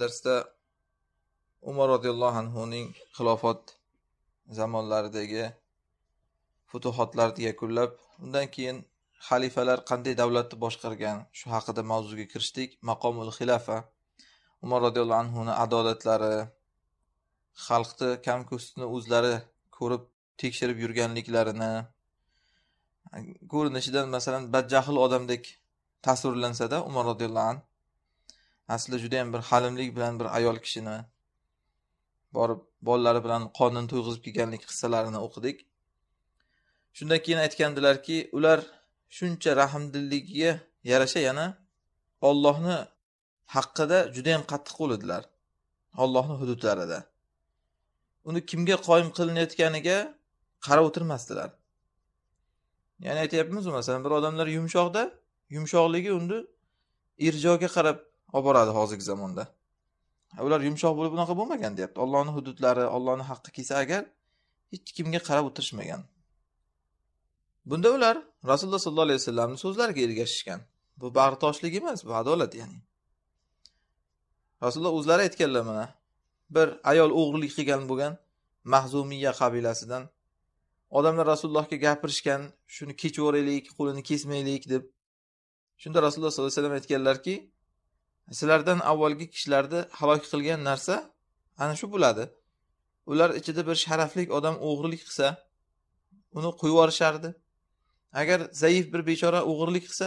darsda umar roziyallohu anhuning xilofat zamonlaridagi futuhotlarni yakunlab undan keyin xalifalar qanday davlatni boshqargan shu haqida mavzuga kirishdik maqomul xilafa umar roziyallohu anhuni adolatlari xalqni kam ko'stini o'zlari ko'rib tekshirib yurganliklarini ko'rinishidan masalan badjahl odamdek tasvirlansada umar roziyallohu anhu asli judayam bir halimlik bilan bir ayol kishini borib bolalari bilan qonini to'yg'izib kelganlik qissalarini o'qidik shundan keyin aytgandilarki ular shuncha rahmdilligiga yarasha yana ollohni haqqida judayam qattiq qo'l edilar ollohni hududlarida uni kimga qoyim qilinayotganiga qarab o'tirmasdilar ya'ni aytyapmizu masalan bir odamlar yumshoqda yumshoqligi unda irjoga qarab olib boradi hozirgi zamonda ular yumshoq bo'lib unaqa bo'lmagan deyapti ollohni hududlari ollohni haqqi kelsa agar hech kimga qarab o'tirishmagan bunda ular rasululloh sollallohu alayhi vasallamni so'zlariga ergashishgan bu bag'ritoshlik emas bu adolat ya'ni rasululloh o'zlari aytganlar mana bir ayol o'g'irlik qilgan bo'lgan mahzumiya qabilasidan odamlar rasulullohga gapirishgan shuni kechvoraylik qo'lini kesmaylik deb shunda rasululloh sollallohu alayhi vasallam aytganlarki sizlardan avvalgi kishilarni halok qilgan narsa ana shu bo'ladi ular ichida bir sharafli odam o'g'irlik qilsa uni qo'yib yuborishardi agar zaif bir bechora o'g'irlik qilsa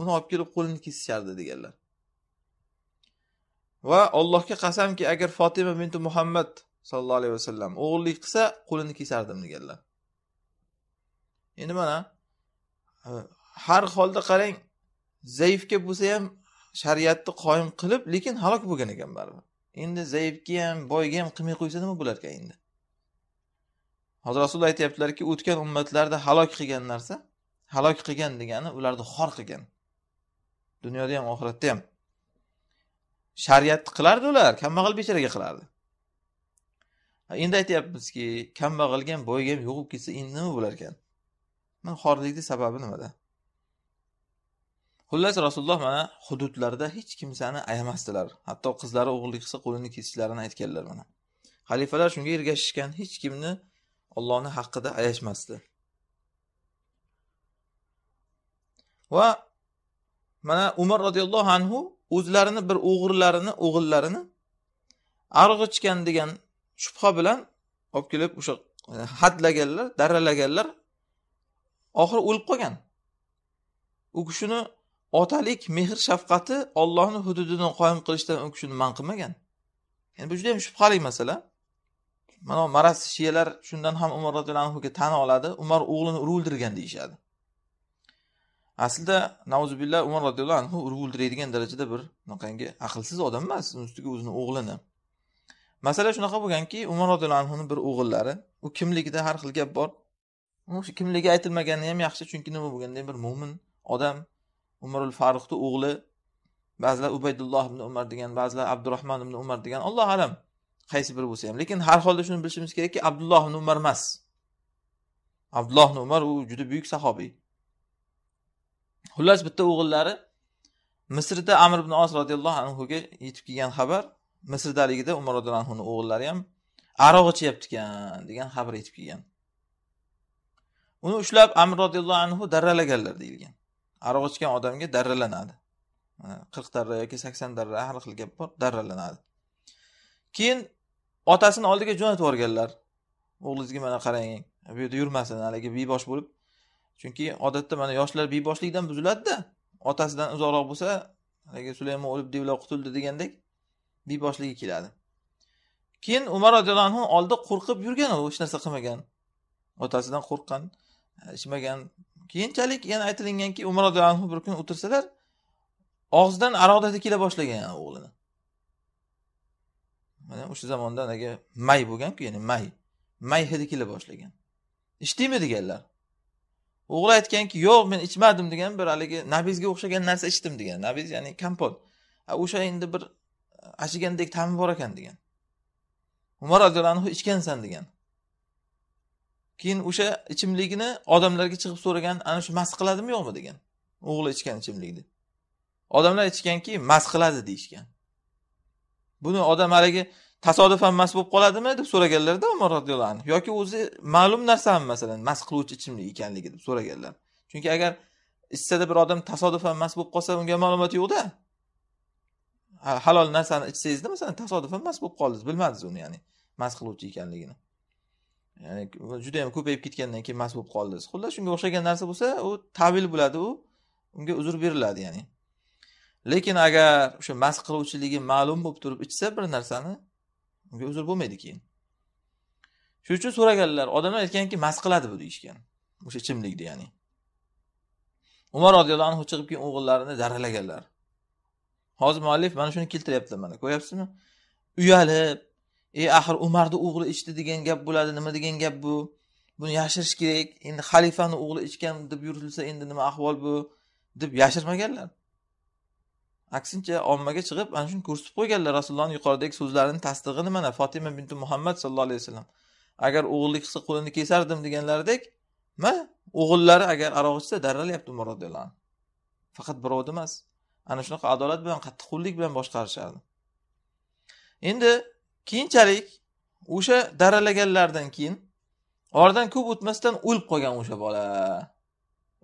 uni olib kelib qo'lini kesishardi deganlar va allohga qasamki agar fotima binti muhammad sallallohu alayhi vasallam o'g'irlik qilsa qo'lini kesardim deganlar endi mana har holda qarang zaifga bo'lsa ham shariatni qoyim qilib lekin halok bo'lgan ekan baribir endi zaifga ham boyga ham qilmay qo'ysa nima bo'larkan endi hozir rasululloh aytyaptilarki o'tgan ummatlarni halok qilgan narsa halok qilgan degani ularni xor qilgan dunyoda ham oxiratda ham shariatni qilardi ular kambag'al bechoraga qilardi endi aytyapmizki kambag'alga ham boyga ham bo'lib ketsa endi nima bo'larkan mana xorlikni sababi nimada xullas rasululloh mana hududlarda hech kimsani ayamasdilar hatto qizlari o'g'irlik qilsa qo'lini kesishlarini aytganlar mana xalifalar shunga ergashishgan hech kimni ollohni haqqida ayashmasdi va mana umar roziyallohu anhu o'zlarini bir o'g'irlarini o'g'illarini arg'ichgan degan shubha bilan olib kelib o'sha e, hadlaganlar darralaganlar oxiri o'lib qolgan u kishini otalik mehr shafqati ollohni hududini qoyim qilishdan u kishini man qilmagan ya'ni bu juda yam shubhali masala mana maras shiyalar shundan ham umar roziyallohu anhuga tan oladi umar o'g'lini urib o'ldirgan deyishadi aslida nauzubillah umar roziyallohu anhu urib o'ldiradigan darajada bir bunaqangi aqlsiz odam emas uni ustiga o'zini o'g'lini masala shunaqa bo'lganki umar roziyallohu anhuni bir o'g'illari u kimligida har xil gap bor kimligi aytilmagani ham yaxshi chunki nima bo'lganda bir mo'min odam umarul farruhni o'g'li ba'zilar ubaydulloh ibn umar degan ba'zilar abdurahmon ibn umar degan alloh alam qaysi biri bo'lsa ham lekin har holda shuni bilishimiz kerakki abdulloh ibn umar emas abdulloh ibn umar u juda buyuk sahobiy xullas bitta o'g'illari misrda amir ibn os roziyallohu anhuga yetib kelgan xabar misrdaligida umar roziyallohu anhuni o'g'illari ham aroq ichyaptikan degan xabar yetib kelgan uni ushlab amir roziyallohu anhu darralaganlar deyilgan ichgan odamga darralanadi qirq darra yoki sakson darra har xil gap bor darralanadi keyin otasini oldiga jo'natib yuborganlar o'g'lingizga mana qarang bu yerda yurmasin haligi bebosh bo'lib chunki odatda mana yoshlar beboshlikdan buziladida otasidan uzoqroq bo'lsa haligi sulaymon o'lib devlar qutuldi degandek beboshligi keladi keyin umar roziyallohu anhu oldi qo'rqib yurgan u hech narsa qilmagan otasidan qo'rqqan ichmagan keyinchalik yana aytilinganki umar roziyallohu anhu bir kun o'tirsalar og'zidan aroq hidi kela boshlagan o'g'lini mana o'sha zamonda anaga may bo'lganku ya'ni may may hidi kela boshlagan ichdingmi deganlar o'g'li aytganki yo'q men ichmadim degan bir haligi nabizga o'xshagan narsa ichdim degan nabiz ya'ni kompot o'sha endi bir achigandek ta'mi bor ekan degan umar roziyallohu anhu ichgansan degan keyin o'sha ichimligini odamlarga chiqib so'ragan ana shu mast qiladimi yo'qmi degan o'g'li ichgan ichimlikni odamlar aytishganki mast qiladi deyishgan buni odam haligi tasodifan mast bo'lib qoladimi deb so'raganlarda umar roziyallohu anhu yoki o'zi ma'lum narsami masalan mast qiluvchi ichimlik ekanligi deb so'raganlar chunki agar ichsada bir odam tasodifan mast bo'lib qolsa unga ma'lumot yo'qda halol narsani ichsangizda masalan tasodifan mast bo'lib qoldingiz bilmadingiz uni ya'ni mast qiluvchi ekanligini ya'ni juda yam ko'payib ketgandan keyin mast bo'lib qoldi xullas shunga o'xshagan narsa bo'lsa u tavil bo'ladi u unga uzr beriladi ya'ni lekin agar o'sha mast qiluvchiligi ma'lum bo'lib turib ichsa bir narsani unga uzr bo'lmaydi keyin shuning uchun so'raganlar odamlar aytganki mast qiladi bu deyishgan o'sha ichimlikni ya'ni umar roziyallohu anhu chiqib keyin o'g'illarini daralaganlar hozir muallif mana shuni keltiryapti mana ko'ryapsizmi uyalib e axir umarni o'g'li ichdi degan gap bo'ladi nima degan gap bu buni yashirish kerak endi xalifani o'g'li ichgan deb yuritilsa endi nima ahvol bu deb yashirmaganlar aksincha ommaga chiqib ana shuni ko'rsatib qo'yganlar rasulullohni yuqoridagi so'zlarini tasdig'i nimana fotima binti muhammad sallallohu alayhi vasallam agar o'g'illik qilsa qo'lini kesardim deganlaridek ma o'g'illari agar aroq ichsa daralyapti umar roziyallohu anhu faqat birovni emas ana shunaqa adolat bilan qattiqqo'llik bilan boshqarishardi endi keyinchalik o'sha daralaganlardan keyin oradan ko'p o'tmasdan o'lib qolgan o'sha bola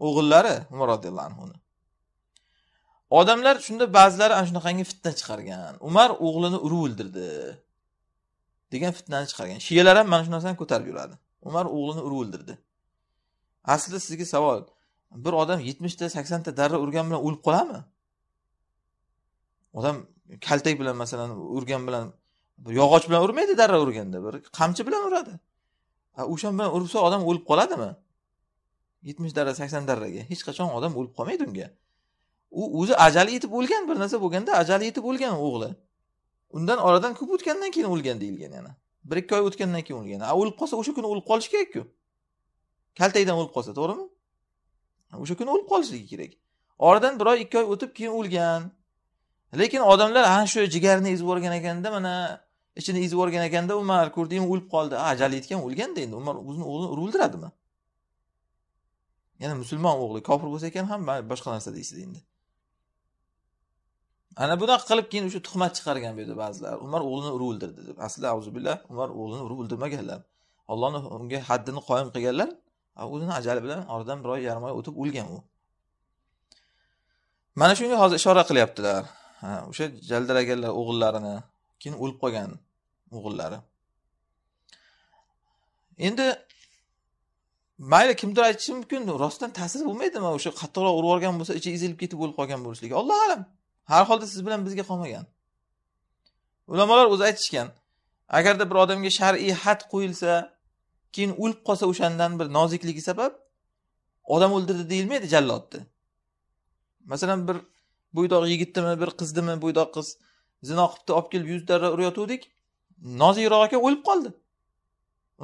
o'g'illari umar roziyallohu anhuni odamlar shunda ba'zilari ana shunaqangi fitna chiqargan umar o'g'lini urib o'ldirdi degan fitnani chiqargan shiyalar ham mana shu narsani ko'tarib yuradi umar o'g'lini urib o'ldirdi aslida sizga savol bir odam yetmishta saksonta darra urgan bilan o'lib qoladimi odam kaltak bilan masalan urgan bilan yog'och bilan urmaydi darra urganda bir qamchi bilan uradi o'sha bilan ursa odam o'lib qoladimi yetmish darra sakson darraga hech qachon odam o'lib qolmaydi unga u o'zi ajali yetib o'lgan bir narsa bo'lganda ajali yetib o'lgan o'g'li undan oradan ko'p o'tgandan keyin o'lgan deyilgan yana bir ikki oy o'tgandan keyin o'lgan o'lib qolsa o'sha kuni o'lib qolishi kerakku kaltakdan o'lib qolsa to'g'rimi o'sha kuni o'lib qolishligi kerak oradan bir oy ikki oy o'tib keyin o'lgan lekin odamlar ana shu jigarni ezib yuborgan ekanda mana ichini ezib yuborgan ekanda umar ko'rdingmi o'lib qoldi ajali yetgan o'lganda endi umar o'zini o'g'lini urib o'ldiradimi yana musulmon o'g'li kofir bo'lsa ekan ham boshqa narsa deysiz endi ana bunaqa qilib keyin o'sha tuhmat chiqargan bu yerda ba'zilar umar o'g'lini urib o'ldirdi deb aslida auzubillah umar o'g'lini urib o'ldirmaganlar allohni unga haddini qoyim qilganlar o'zini ajali bilan oradan bir oy yarim oy o'tib o'lgan u mana shunga hozir ishora qilyaptilar o'sha jaldiraganlar o'g'illarini keyin o'lib qolgan o'g'illari endi mayli kimdir aytishi mumkin rostdan ta'sir bo'lmaydimi o'sha qattiqroq urib yuborgan bo'lsa ichi ezilib ketib o'lib qolgan bo'lishligi alloh alam har holda siz bilan bizga qolmagan ulamolar o'zi aytishgan agarda bir odamga shar'iy had qo'yilsa keyin o'lib qolsa o'shandan bir nozikligi sabab odam o'ldirdi deyilmaydi jallodni masalan bir bo'ydoq yigitdimi bir qizdimi bo'ydoq qiz zino qilibdi olib kelib yuz darra urayotgandik noziyroq aka o'lib qoldi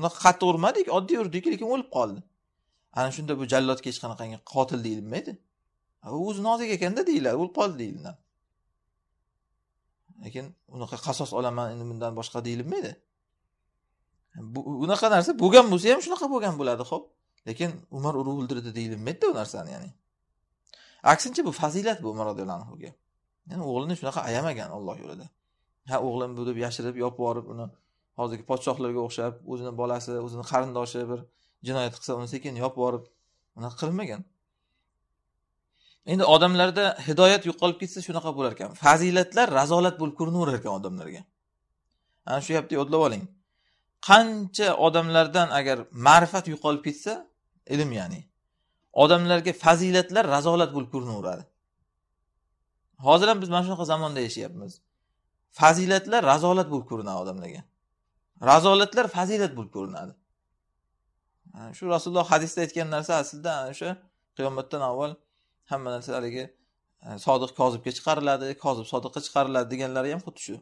uni qattiq urmadik oddiy urdik lekin o'lib qoldi ana shunda bu jallodga hech qanaqangi qotil deyilmaydi u o'zi nozik ekanda deyiladi o'lib qoldi deyiladi lekin unaqa qasos olaman endi bundan boshqa deyilmaydi bu unaqa narsa bo'lgan bo'lsa ham shunaqa bo'lgan bo'ladi ho'p lekin umar urib o'ldirdi deyilmaydida u narsani ya'ni aksincha bu fazilat bu umar roziyallohu anhuga ya'ni o'g'lini shunaqa ayamagan olloh yo'lida ha o'g'lim bu deb yashirib yopib yuborib uni hozirgi podshohlarga o'xshab o'zini bolasi o'zini qarindoshi bir jinoyat qilsa uni sekin yopib yuborib unaqa qilmagan endi odamlarda hidoyat yo'qolib ketsa shunaqa bo'lar ekan fazilatlar razolat bo'lib ko'rinaverar ekan odamlarga ana shu gapni yodlab oling qancha odamlardan agar ma'rifat yo'qolib ketsa ilm ya'ni odamlarga fazilatlar razolat bo'lib ko'rinaveradi hozir ham biz mana shunaqa zamonda yashayapmiz fazilatlar razolat bo'lib ko'rinadi odamlarga razolatlar fazilat bo'lib ko'rinadi shu rasululloh hadisda aytgan narsa aslida o'sha qiyomatdan avval hamma narsa haligi e, sodiq kozibga chiqariladi kozib sodiqqa chiqariladi deganlari ham xuddi shu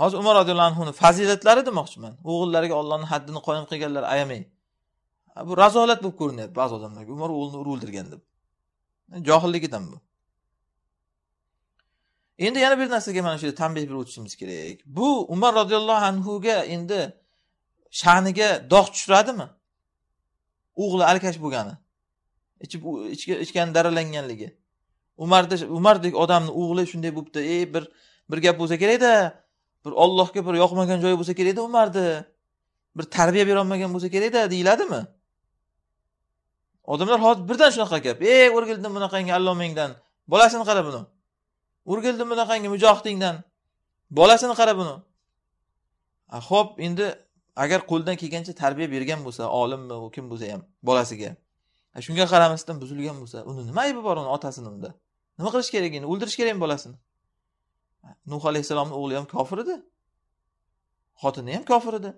hozir umar roziyallohu anhuni fazilatlari demoqchiman o'g'illariga ollohni haddini qoyim qilganlar ayamang bu razolat bo'lib ko'rinyapti ba'zi odamlarga umar o'g'lini urib o'ldirgan deb johilligidan bu endi yana bir narsaga mana shu yerda tanbeh berib o'tishimiz kerak bu umar roziyallohu anhuga endi sha'niga dog' tushiradimi o'g'li alkash bo'lgani ichib ichgani daralanganligi umarni umardek odamni o'g'li shunday bo'libdi ey bir bir gap bo'lsa kerakda bir ollohga bir yoqmagan joyi bo'lsa kerakda umarni bir tarbiya berolmagan bo'lsa kerakda deyiladimi odamlar hozir birdan shunaqa gap ey o'rgildim bunaqangi allomangdan bolasini qara buni o'rgildim bunaqangi mujohidingdan bolasini qara buni ho'p endi agar qo'ldan kelgancha tarbiya bergan bo'lsa olimmi u kim bo'lsa ham bolasiga shunga qaramasdan buzilgan bo'lsa uni nima aybi bor uni otasini unda nima qilish kerak endi o'ldirish kerakmi bolasini nuh alayhissalomni o'g'li ham kofir edi xotini ham kofir edi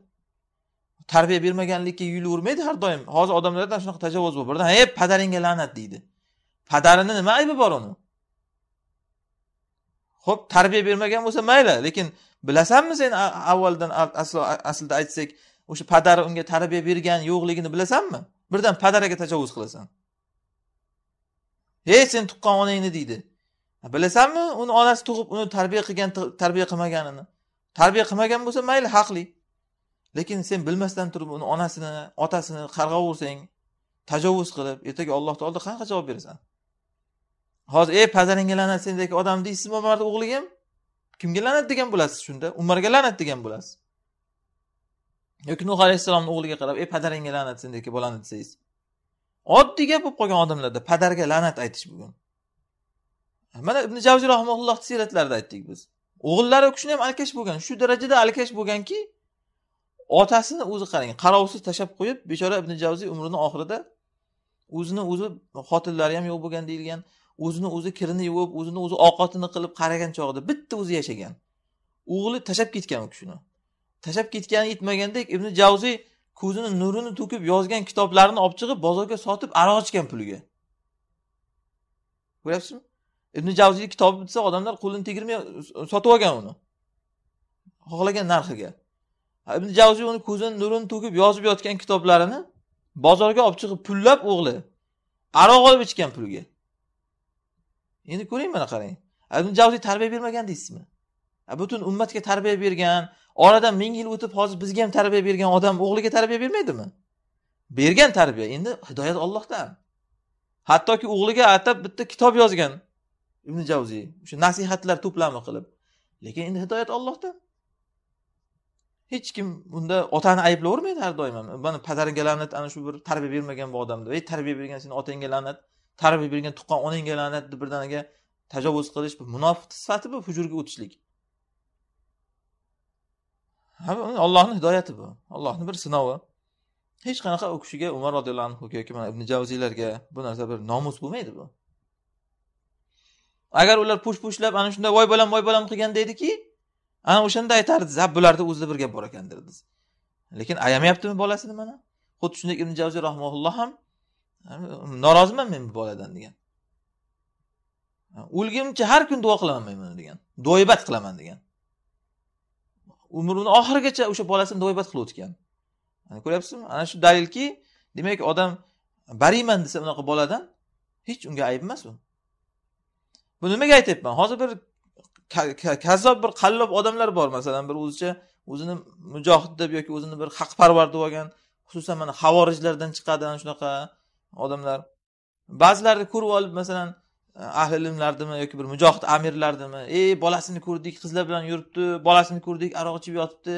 tarbiya bermaganlikka yuyilavermaydi har doim hozir odamlardan shunaqa tajovuz bor birdan ey padaringga la'nat deydi padarini nima aybi bor uni ho'p tarbiya bermagan bo'lsa mayli lekin bilasanmi sen avvaldan aslida aytsak o'sha padari unga tarbiya bergan yo'qligini bilasanmi birdan padaraga tajovuz qilasan hey sen tuqqan onangni deydi bilasanmi uni onasi tug'ib uni tarbiya qilgan tarbiya qilmaganini tarbiya qilmagan bo'lsa mayli haqli lekin sen bilmasdan turib uni onasini otasini qarg'aversang tajovuz qilib ertaga alloh taolo qanaqa javob berasan hozir ey pazaringga la'nat sendagi odam deysizmi umarni o'g'ligim kimga la'nat degan bo'lasiz shunda umarga la'nat degan bo'lasiz yoki nuh alayhissalomni o'g'liga qarab ey padaringga la'nat sendagi bolani desangiz oddiy gap bo'lib qolgan odamlarda padarga la'nat aytish bugun mana ibn javziy rahmaulloh siyratlarida aytdik biz o'g'illari kishini ham alkash bo'lgan shu darajada alkash bo'lganki otasini o'zi qarang qarovsiz tashlab qo'yib bechora ibn javziy umrini oxirida o'zini o'zi xotinlari ham yo'q bo'lgan deyilgan o'zini o'zi kirini yuvib o'zini o'zi ovqatini qilib qaragan chog'ida bitta o'zi yashagan o'g'li tashlab ketgan u kishini tashlab ketgani yetmagandek ibn javziy ko'zini nurini to'kib yozgan kitoblarini olib chiqib bozorga sotib aroq ichgan puliga ko'ryapsizmi ibn javziy kitobi bitsa odamlar qo'lini tegirmay sotib olgan uni xohlagan narxiga ibn javziy uni ko'zini nurini to'kib yozib yotgan kitoblarini bozorga olib chiqib pullab o'g'li aroq olib ichgan pulga endi ko'ring mana qarang ibn javziy tarbiya bermagan deysizmi butun ummatga tarbiya bergan oradan ming yil o'tib hozir bizga ham tarbiya bergan odam o'g'liga tarbiya bermaydimi bergan tarbiya endi hidoyat ollohdan hattoki o'g'liga atab bitta kitob yozgan ibn javziy o'sha nasihatlar to'plami qilib lekin endi hidoyat ollohdan hech kim bunda otani ayblavermaydi har doim ham mana padaringga la'nat ana shu bir tarbiya bermagan bu odamni ey tarbiya bergan seni otangga la'nat tarbiya bergan tuqqan onangga la'nat deb birdaniga tajovuz qilish bu munofiq sifati bu hujurga o'tishlik ollohni hidoyati bu ollohni bir sinovi hech qanaqa u kishiga umar roziyallohu anhu yoki mana ibn javziylarga bu narsa bir nomus bo'lmaydi bu agar ular push pushlab ana shunday voy bolam voy bolam qilganda ediki ana o'shanda aytardiz ha bularni o'zida bir gap bor ekan derdiz lekin ayamayaptimi bolasini mana xuddi shunday ibn javziy rahmaulloh ham noroziman men bu boladan degan o'lgunimcha har kun duo qilaman men buni degan duoibat qilaman degan umrini oxirigacha o'sha bolasini duoibat qilib o'tgan ko'ryapsizmi ana shu dalilki demak odam bariman desa unaqa boladan hech unga ayb emas u bu nimaga aytyapman hozir bir kazzob bir qallob odamlar bor masalan bir o'zicha o'zini mujohid deb yoki o'zini bir haqparvar deb olgan xususan mana havorijlardan chiqadi ana shunaqa odamlar ba'zilarni ko'rib olib masalan ahli ilmlardimi yoki bir mujohid amirlardimi ey bolasini ko'rdik qizlar bilan yuribdi bolasini ko'rdik aroq ichib yotibdi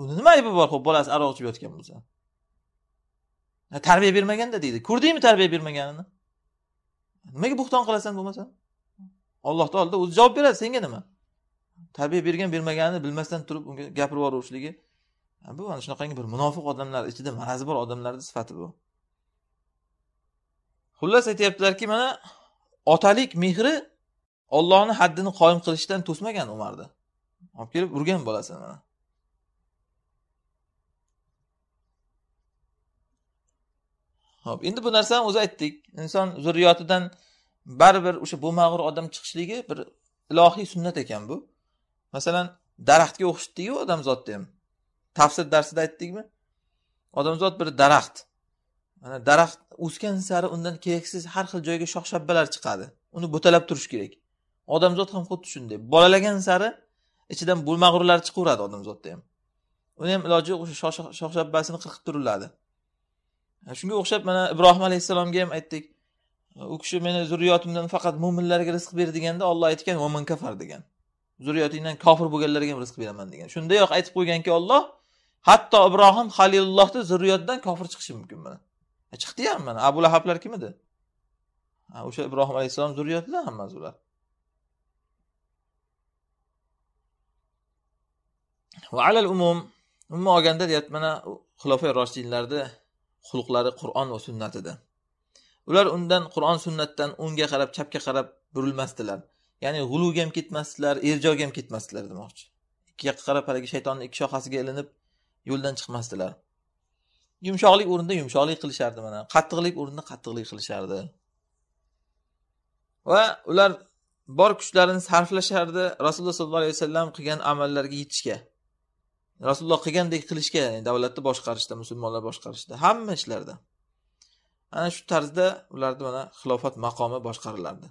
uni nima aybi bor ho'p bolasi aroq ichib yotgan bo'lsa tarbiya bermaganda deydi ko'rdingmi tarbiya bermaganini nimaga bo'xton qilasan bo'lmasa alloh taoloda o'zi javob beradi senga nima tarbiya bergan bermaganini bilmasdan turib unga gapirib yuborishligi bu ana shunaqangi bir munofiq odamlar ichida marazi bor odamlarni sifati bu xullas aytyaptilarki mana otalik mehri ollohni haddini qoyim qilishdan to'smagan umarni olib kelib urgan bolasini mana ho'p endi bu narsani o'zi aytdik inson zurriyotidan baribir o'sha bo'lmag'ur odam chiqishligi bir ilohiy sunnat ekan bu masalan daraxtga o'xshitdiku odamzodni ham tafsir darsida aytdikmi odamzod bir daraxt mana daraxt o'sgan sari undan keraksiz har xil joyga shox shabbalar chiqadi uni bo'talab turish kerak odamzod ham xuddi shunday bolalagan sari ichidan bo'lmag'urlar chiqaveradi odamzodda ham uni ham iloji yo'q o'sha shox shabbasini qirqib turiladi shunga o'xshab mana ibrohim alayhissalomga ham aytdik u kishi meni zurriyotimdan faqat mo'minlarga rizq ber deganda olloh aytgan vaman kafar degan zurriyotingdan kofir bo'lganlarga ham rizq beraman degan shundayoq aytib qo'yganki olloh hatto ibrohim halilullohni zurriyotidan kofir chiqishi mumkin mana E, chiqdi ham mana abu lahablar kim edi o'sha ibrohim alayhissalom zurriyatidan hammasi ular va alal umum umuman olganda deyapti mana xulofa roshidinlarni xulqlari qur'on va edi ular undan qur'on sunnatdan o'ngga qarab chapga qarab burilmasdilar ya'ni g'uluvga ham ketmasdilar erjoga ham ketmasdilar demoqchi ikki yoqqa qarab haligi shaytonni ikki shoxasiga ilinib yo'ldan chiqmasdilar yumshoqlik o'rnida yumshoqlik qilishardi mana qattiqlik o'rnida qattiqlik qilishardi va ular bor kuchlarini sarflashardi rasululloh sollallohu alayhi vasallam qilgan amallarga yetishga rasululloh qilgandek qilishga ya'ni davlatni boshqarishda musulmonlar boshqarishda hamma ishlarda ana shu tarzda ularni mana xilofat maqomi boshqarilardi